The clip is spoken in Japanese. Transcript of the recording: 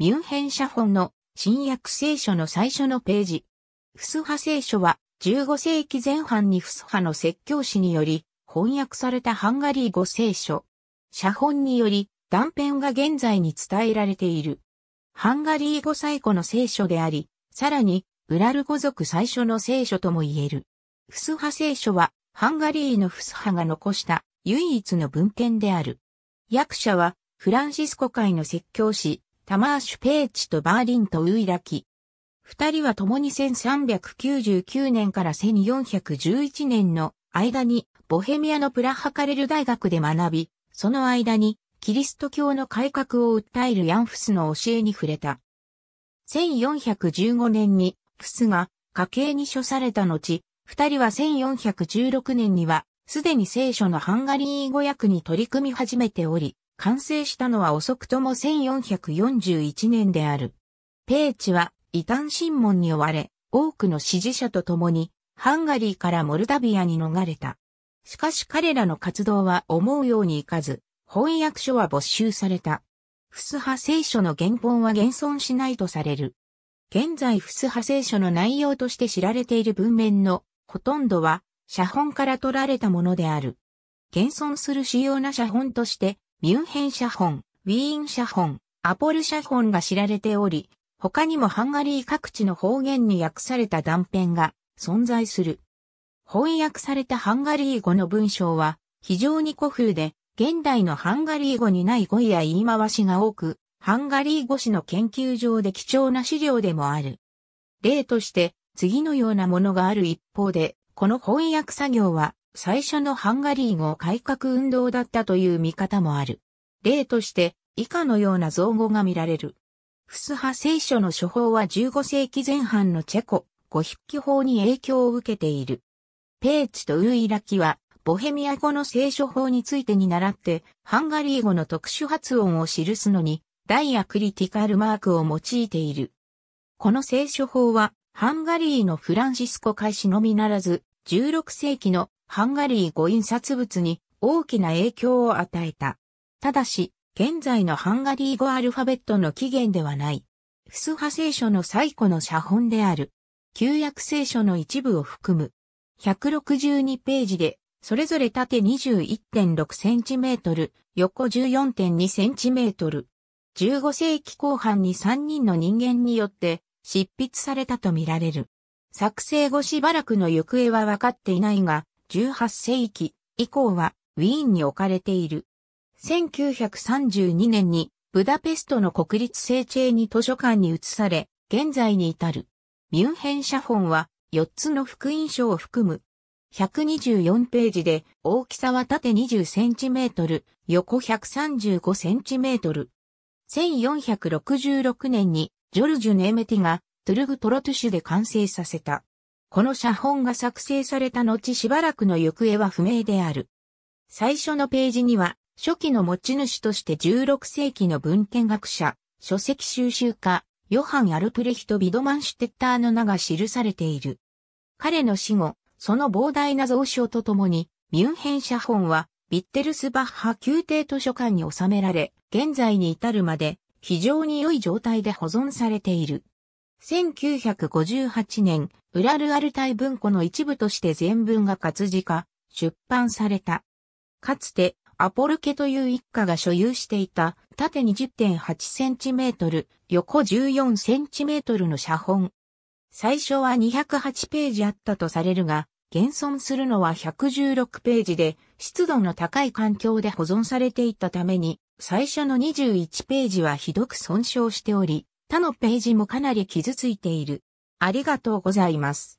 ミュンヘン写本の新約聖書の最初のページ。フスハ聖書は15世紀前半にフスハの説教師により翻訳されたハンガリー語聖書。写本により断片が現在に伝えられている。ハンガリー語最古の聖書であり、さらにウラル語族最初の聖書とも言える。フスハ聖書はハンガリーのフスハが残した唯一の文献である。役者はフランシスコ会の説教師、タマーシュ・ペーチとバーリンとウイラキ。二人は共に1399年から1411年の間にボヘミアのプラハカレル大学で学び、その間にキリスト教の改革を訴えるヤンフスの教えに触れた。1415年にフスが家計に処された後、二人は1416年にはすでに聖書のハンガリー語訳に取り組み始めており、完成したのは遅くとも1441年である。ペーチは異端審問に追われ、多くの支持者と共にハンガリーからモルダビアに逃れた。しかし彼らの活動は思うようにいかず、翻訳書は没収された。フスハ聖書の原本は現存しないとされる。現在フスハ聖書の内容として知られている文面のほとんどは写本から取られたものである。現存する主要な写本としてミュンヘン写本、ウィーン写本、アポル写本が知られており、他にもハンガリー各地の方言に訳された断片が存在する。翻訳されたハンガリー語の文章は非常に古風で、現代のハンガリー語にない語彙や言い回しが多く、ハンガリー語史の研究上で貴重な資料でもある。例として、次のようなものがある一方で、この翻訳作業は最初のハンガリー語改革運動だったという見方もある。例として以下のような造語が見られる。フス派聖書の処方は15世紀前半のチェコ、語筆記法に影響を受けている。ペーチとウイラキは、ボヘミア語の聖書法についてに習って、ハンガリー語の特殊発音を記すのに、ダイアクリティカルマークを用いている。この聖書法は、ハンガリーのフランシスコ開始のみならず、16世紀のハンガリー語印刷物に大きな影響を与えた。ただし、現在のハンガリー語アルファベットの起源ではない。フス派聖書の最古の写本である。旧約聖書の一部を含む。162ページで、それぞれ縦21.6センチメートル、横14.2センチメートル。15世紀後半に3人の人間によって執筆されたとみられる。作成後しばらくの行方は分かっていないが、18世紀以降はウィーンに置かれている。1932年にブダペストの国立政治に図書館に移され、現在に至る。ミュンヘン写本は4つの福音書を含む。124ページで大きさは縦20センチメートル、横135センチメートル。1466年にジョルジュ・ネーメティがトゥルグ・トロトゥシュで完成させた。この写本が作成された後しばらくの行方は不明である。最初のページには、初期の持ち主として16世紀の文献学者、書籍収集家、ヨハン・アルプレヒト・ビドマンシュテッターの名が記されている。彼の死後、その膨大な蔵書とともに、ミュンヘン写本は、ビッテルスバッハ宮廷図書館に収められ、現在に至るまで、非常に良い状態で保存されている。1958年、ウラルアルタイ文庫の一部として全文が活字化、出版された。かつて、アポルケという一家が所有していた、縦 20.8cm、横 14cm の写本。最初は208ページあったとされるが、現存するのは116ページで、湿度の高い環境で保存されていたために、最初の21ページはひどく損傷しており、他のページもかなり傷ついている。ありがとうございます。